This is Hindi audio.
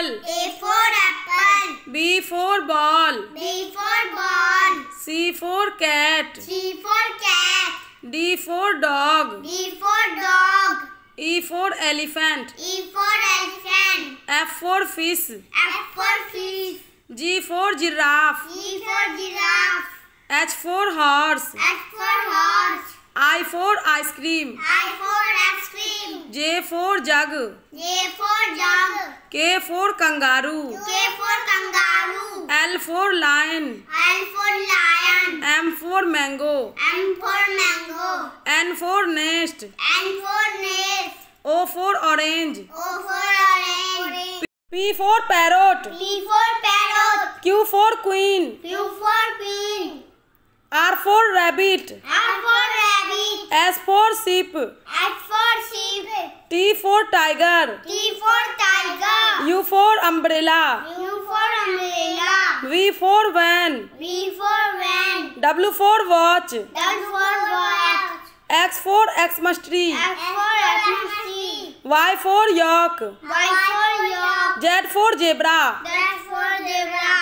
apple. A for apple. B for ball. B for ball. C for cat. C for cat. D for dog. D for dog. E for elephant. E for elephant. F for fish. F for fish. G for giraffe. G for giraffe. H for horse. H for horse. I for ice cream I for ice cream J for jug J for jug K for kangaroo K for kangaroo L for lion L for lion M for mango M for mango N for nest N for nest O for orange O for orange P for parrot P for parrot Q for queen Q for queen R for rabbit R for rabbit. S for sheep. S for sheep. T for tiger. T for tiger. U for umbrella. U for umbrella. V for van. V for van. W for watch. W for watch. X for Xmas tree. X for Xmas tree. Y for yak. Y for yak. Z for zebra. Z for zebra.